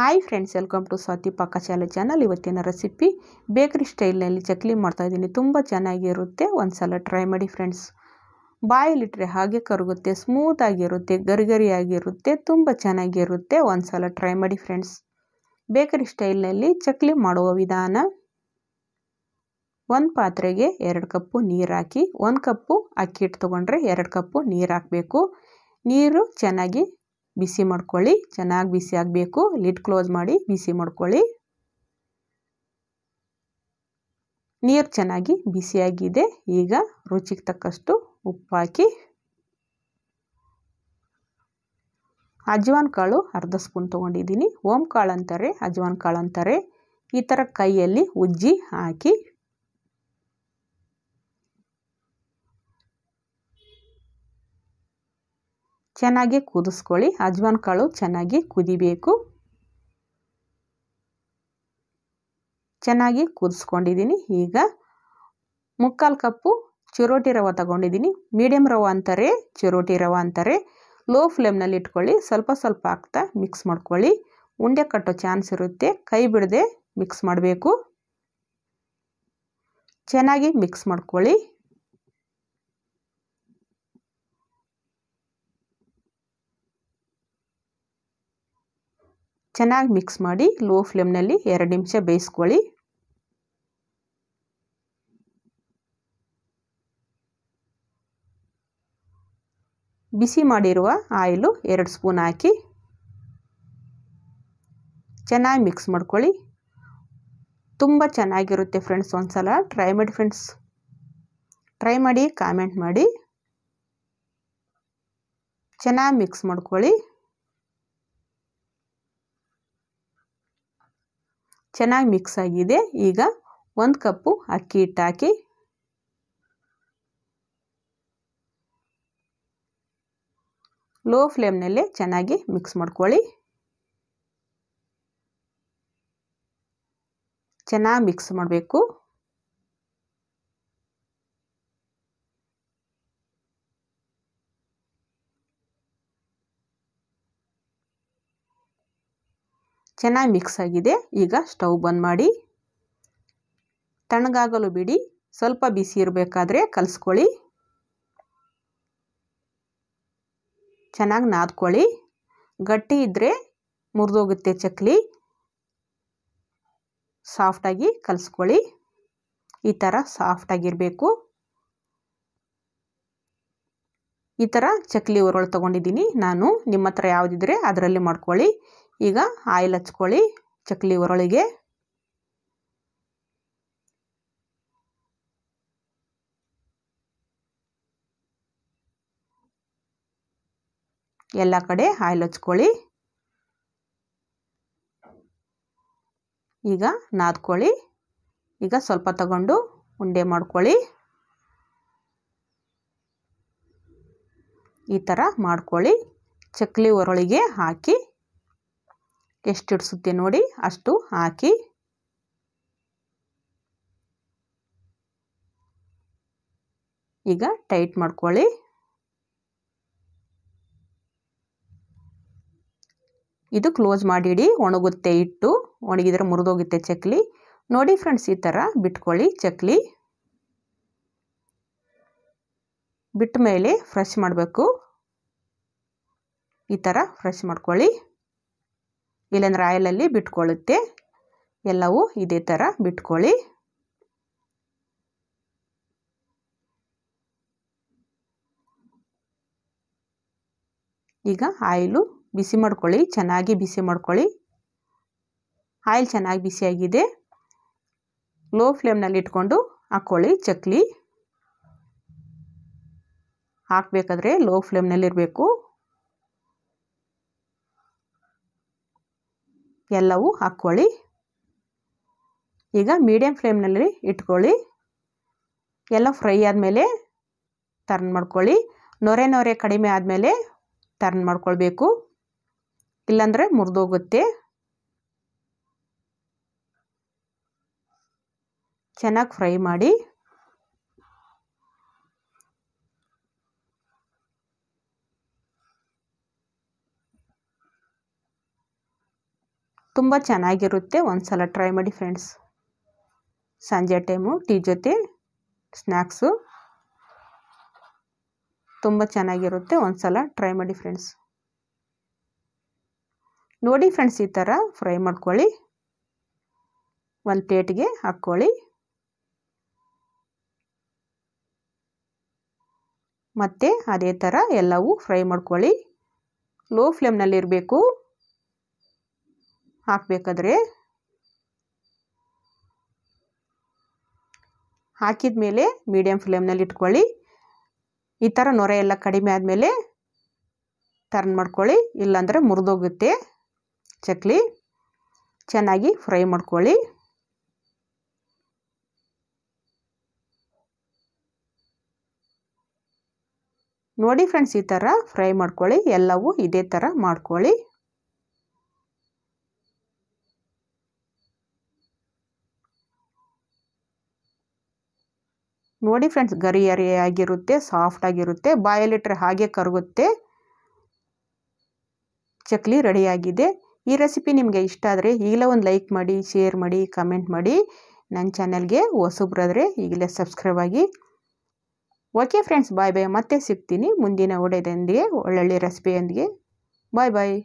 hi friends welcome to Swathi Pakashale channel ಇವತ್ತಿನ recipe bakery ಸ್ಟೈಲ್ನಲ್ಲಿ ಚಕ್ಲಿ ಮಾಡ್ತಾಯಿದ್ದೀನಿ ತುಂಬ ಚೆನ್ನಾಗಿರುತ್ತೆ ಒಂದು ಸಲ ಟ್ರೈ ಮಾಡಿ ಫ್ರೆಂಡ್ಸ್ ಬಾಯಲ್ಲಿಟ್ಟರೆ ಹಾಗೆ ಕರಗುತ್ತೆ ಸ್ಮೂತಾಗಿರುತ್ತೆ ಗರಿಗರಿಯಾಗಿರುತ್ತೆ ತುಂಬ ಚೆನ್ನಾಗಿರುತ್ತೆ ಒಂದು ಸಲ ಟ್ರೈ ಮಾಡಿ ಫ್ರೆಂಡ್ಸ್ ಬೇಕರಿ ಸ್ಟೈಲ್ನಲ್ಲಿ ಚಕ್ಲಿ ಮಾಡುವ ವಿಧಾನ ಒಂದು ಪಾತ್ರೆಗೆ ಎರಡು ಕಪ್ಪು ನೀರು ಹಾಕಿ ಒಂದು ಕಪ್ಪು ಅಕ್ಕಿ ಹಿಟ್ಟು ತೊಗೊಂಡ್ರೆ ಎರಡು ಕಪ್ಪು ನೀರು ಹಾಕಬೇಕು ನೀರು ಚೆನ್ನಾಗಿ ಬಿಸಿ ಮಾಡ್ಕೊಳ್ಳಿ ಚೆನ್ನಾಗಿ ಬಿಸಿ ಆಗಬೇಕು ಲಿಡ್ ಕ್ಲೋಸ್ ಮಾಡಿ ಬಿಸಿ ಮಾಡ್ಕೊಳ್ಳಿ ನೀರು ಚೆನ್ನಾಗಿ ಬಿಸಿಯಾಗಿದೆ ಈಗ ರುಚಿಗೆ ತಕ್ಕಷ್ಟು ಉಪ್ಪು ಹಾಕಿ ಅಜ್ವಾನ್ ಕಾಳು ಅರ್ಧ ಸ್ಪೂನ್ ತೊಗೊಂಡಿದ್ದೀನಿ ಓಂ ಕಾಳು ಅಂತಾರೆ ಅಜ್ವಾನ್ ಕಾಳು ಅಂತಾರೆ ಈ ಥರ ಕೈಯಲ್ಲಿ ಉಜ್ಜಿ ಹಾಕಿ ಚೆನ್ನಾಗಿ ಕುದಿಸ್ಕೊಳ್ಳಿ ಅಜ್ವಾನ್ ಕಾಳು ಚೆನ್ನಾಗಿ ಕುದಿಬೇಕು ಚೆನ್ನಾಗಿ ಕುದಿಸ್ಕೊಂಡಿದ್ದೀನಿ ಈಗ ಮುಕ್ಕಾಲು ಕಪ್ಪು ಚಿರೋಟಿ ರವೆ ತಗೊಂಡಿದ್ದೀನಿ ಮೀಡಿಯಮ್ ರವ ಅಂತಾರೆ ಚಿರೋಟಿ ರವೆ ಅಂತಾರೆ ಲೋ ಫ್ಲೇಮ್ನಲ್ಲಿ ಇಟ್ಕೊಳ್ಳಿ ಸ್ವಲ್ಪ ಸ್ವಲ್ಪ ಹಾಕ್ತಾ ಮಿಕ್ಸ್ ಮಾಡ್ಕೊಳ್ಳಿ ಉಂಡೆ ಕಟ್ಟೋ ಚಾನ್ಸ್ ಇರುತ್ತೆ ಕೈ ಬಿಡದೆ ಮಿಕ್ಸ್ ಮಾಡಬೇಕು ಚೆನ್ನಾಗಿ ಮಿಕ್ಸ್ ಮಾಡ್ಕೊಳ್ಳಿ ಚೆನ್ನಾಗಿ ಮಿಕ್ಸ್ ಮಾಡಿ ಲೋ ಫ್ಲೇಮ್ನಲ್ಲಿ ಎರಡು ನಿಮಿಷ ಬೇಯಿಸ್ಕೊಳ್ಳಿ ಬಿಸಿ ಮಾಡಿರುವ ಆಯಿಲು ಎರಡು ಸ್ಪೂನ್ ಹಾಕಿ ಚೆನ್ನಾಗಿ ಮಿಕ್ಸ್ ಮಾಡ್ಕೊಳ್ಳಿ ತುಂಬ ಚೆನ್ನಾಗಿರುತ್ತೆ ಫ್ರೆಂಡ್ಸ್ ಒಂದ್ಸಲ ಟ್ರೈ ಮಾಡಿ ಫ್ರೆಂಡ್ಸ್ ಟ್ರೈ ಮಾಡಿ ಕಾಮೆಂಟ್ ಮಾಡಿ ಚೆನ್ನಾಗಿ ಮಿಕ್ಸ್ ಮಾಡ್ಕೊಳ್ಳಿ ಚೆನ್ನಾಗಿ ಮಿಕ್ಸ್ ಆಗಿದೆ ಈಗ ಒಂದು ಕಪ್ಪು ಅಕ್ಕಿ ಹಿಟ್ಟು ಹಾಕಿ ಲೋ ಫ್ಲೇಮ್ನಲ್ಲಿ ಚೆನ್ನಾಗಿ ಮಿಕ್ಸ್ ಮಾಡ್ಕೊಳ್ಳಿ ಚೆನ್ನಾಗಿ ಮಿಕ್ಸ್ ಮಾಡಬೇಕು ಚೆನ್ನಾಗಿ ಮಿಕ್ಸ್ ಆಗಿದೆ ಈಗ ಸ್ಟವ್ ಬಂದ್ ಮಾಡಿ ತಣ್ಣಗಾಗಲು ಬಿಡಿ ಸ್ವಲ್ಪ ಬಿಸಿ ಇರಬೇಕಾದ್ರೆ ಕಲಿಸ್ಕೊಳ್ಳಿ ಚೆನ್ನಾಗಿ ನಾದ್ಕೊಳ್ಳಿ ಗಟ್ಟಿ ಇದ್ದರೆ ಮುರಿದೋಗುತ್ತೆ ಚಕ್ಲಿ ಸಾಫ್ಟಾಗಿ ಕಲಿಸ್ಕೊಳ್ಳಿ ಈ ಥರ ಸಾಫ್ಟಾಗಿರಬೇಕು ಈ ಥರ ಚಕ್ಲಿ ಒರಳು ತೊಗೊಂಡಿದ್ದೀನಿ ನಾನು ನಿಮ್ಮ ಹತ್ರ ಯಾವುದಿದ್ರೆ ಅದರಲ್ಲಿ ಮಾಡ್ಕೊಳ್ಳಿ ಈಗ ಆಯಿಲ್ ಹಚ್ಕೊಳ್ಳಿ ಚಕ್ಲಿ ಒರಳಿಗೆ ಎಲ್ಲ ಕಡೆ ಆಯಿಲ್ ಹಚ್ಕೊಳ್ಳಿ ಈಗ ನಾದ್ಕೊಳ್ಳಿ ಈಗ ಸ್ವಲ್ಪ ತಗೊಂಡು ಉಂಡೆ ಮಾಡ್ಕೊಳ್ಳಿ ಈ ಥರ ಮಾಡ್ಕೊಳ್ಳಿ ಚಕ್ಲಿ ಒರಳಿಗೆ ಹಾಕಿ ಎಷ್ಟು ಇಡಿಸುತ್ತೆ ನೋಡಿ ಅಷ್ಟು ಹಾಕಿ ಈಗ ಟೈಟ್ ಮಾಡ್ಕೊಳ್ಳಿ ಇದು ಕ್ಲೋಸ್ ಮಾಡಿಡಿ ಒಣಗುತ್ತೆ ಇಟ್ಟು ಒಣಗಿದ್ರೆ ಮುರಿದೋಗುತ್ತೆ ಚಕ್ಲಿ ನೋಡಿ ಫ್ರೆಂಡ್ಸ್ ಈ ಥರ ಬಿಟ್ಕೊಳ್ಳಿ ಚಕ್ಲಿ ಬಿಟ್ಟ ಮೇಲೆ ಫ್ರೆಶ್ ಮಾಡಬೇಕು ಈ ಥರ ಫ್ರೆಶ್ ಮಾಡ್ಕೊಳ್ಳಿ ಇಲ್ಲಾಂದ್ರೆ ಆಯಿಲಲ್ಲಿ ಬಿಟ್ಕೊಳ್ಳುತ್ತೆ ಎಲ್ಲವೂ ಇದೇ ಥರ ಬಿಟ್ಕೊಳ್ಳಿ ಈಗ ಆಯಿಲು ಬಿಸಿ ಮಾಡ್ಕೊಳ್ಳಿ ಚೆನ್ನಾಗಿ ಬಿಸಿ ಮಾಡ್ಕೊಳ್ಳಿ ಆಯಿಲ್ ಚೆನ್ನಾಗಿ ಬಿಸಿಯಾಗಿದೆ ಲೋ ಫ್ಲೇಮ್ನಲ್ಲಿ ಇಟ್ಕೊಂಡು ಹಾಕ್ಕೊಳ್ಳಿ ಚಕ್ಲಿ ಹಾಕಬೇಕಾದ್ರೆ ಲೋ ಫ್ಲೇಮ್ನಲ್ಲಿರಬೇಕು ಎಲ್ಲವೂ ಹಾಕ್ಕೊಳ್ಳಿ ಈಗ ಮೀಡಿಯಮ್ ಫ್ಲೇಮ್ನಲ್ಲಿ ಇಟ್ಕೊಳ್ಳಿ ಎಲ್ಲ ಫ್ರೈ ಆದಮೇಲೆ ಟರ್ನ್ ಮಾಡ್ಕೊಳ್ಳಿ ನೊರೆ ನೊರೆ ಕಡಿಮೆ ಆದಮೇಲೆ ಟರ್ನ್ ಮಾಡ್ಕೊಳ್ಬೇಕು ಇಲ್ಲಾಂದರೆ ಮುರಿದೋಗುತ್ತೆ ಚೆನ್ನಾಗಿ ಫ್ರೈ ಮಾಡಿ ತುಂಬ ಚೆನ್ನಾಗಿರುತ್ತೆ ಒಂದು ಸಲ ಟ್ರೈ ಮಾಡಿ ಫ್ರೆಂಡ್ಸ್ ಸಂಜೆ ಟೈಮು ಟೀ ಜೊತೆ ಸ್ನ್ಯಾಕ್ಸು ತುಂಬ ಚೆನ್ನಾಗಿರುತ್ತೆ ಒಂದು ಸಲ ಟ್ರೈ ಮಾಡಿ ಫ್ರೆಂಡ್ಸ್ ನೋಡಿ ಫ್ರೆಂಡ್ಸ್ ಈ ಥರ ಫ್ರೈ ಮಾಡ್ಕೊಳ್ಳಿ ಒಂದು ಪ್ಲೇಟ್ಗೆ ಹಾಕ್ಕೊಳ್ಳಿ ಮತ್ತು ಅದೇ ಥರ ಎಲ್ಲವೂ ಫ್ರೈ ಮಾಡ್ಕೊಳ್ಳಿ ಲೋ ಫ್ಲೇಮ್ನಲ್ಲಿರಬೇಕು ಇರಬೇಕು ಹಾಕಬೇಕಾದ್ರೆ ಹಾಕಿದ ಮೇಲೆ ಮೀಡಿಯಂ ಫ್ಲೇಮ್ನಲ್ಲಿ ಇಟ್ಕೊಳ್ಳಿ ಈ ಥರ ನೊರೆ ಎಲ್ಲ ಕಡಿಮೆ ಆದಮೇಲೆ ಟರ್ನ್ ಮಾಡ್ಕೊಳ್ಳಿ ಇಲ್ಲಾಂದರೆ ಮುರಿದೋಗುತ್ತೆ ಚಕ್ಲಿ ಚೆನ್ನಾಗಿ ಫ್ರೈ ಮಾಡ್ಕೊಳ್ಳಿ ನೋಡಿ ಫ್ರೆಂಡ್ಸ್ ಈ ಥರ ಫ್ರೈ ಮಾಡ್ಕೊಳ್ಳಿ ಎಲ್ಲವೂ ಇದೇ ಥರ ಮಾಡ್ಕೊಳ್ಳಿ ನೋಡಿ ಫ್ರೆಂಡ್ಸ್ ಗರಿ ಆಗಿರುತ್ತೆ ಸಾಫ್ಟ್ ಆಗಿರುತ್ತೆ ಬಾಯಲ್ಲಿಟ್ಟರೆ ಹಾಗೆ ಕರಗುತ್ತೆ ಚಕ್ಲಿ ರೆಡಿಯಾಗಿದೆ ಈ ರೆಸಿಪಿ ನಿಮಗೆ ಇಷ್ಟ ಆದರೆ ಈಗಲೇ ಒಂದು ಲೈಕ್ ಮಾಡಿ ಶೇರ್ ಮಾಡಿ ಕಮೆಂಟ್ ಮಾಡಿ ನನ್ನ ಚಾನಲ್ಗೆ ಹೊಸಬ್ರಾದರೆ ಈಗಲೇ ಸಬ್ಸ್ಕ್ರೈಬ್ ಆಗಿ ಓಕೆ ಫ್ರೆಂಡ್ಸ್ ಬಾಯ್ ಬಾಯ್ ಮತ್ತೆ ಸಿಗ್ತೀನಿ ಮುಂದಿನ ಒಡೆಯದೊಂದಿಗೆ ಒಳ್ಳೊಳ್ಳೆ ರೆಸಿಪಿಯೊಂದಿಗೆ ಬಾಯ್ ಬಾಯ್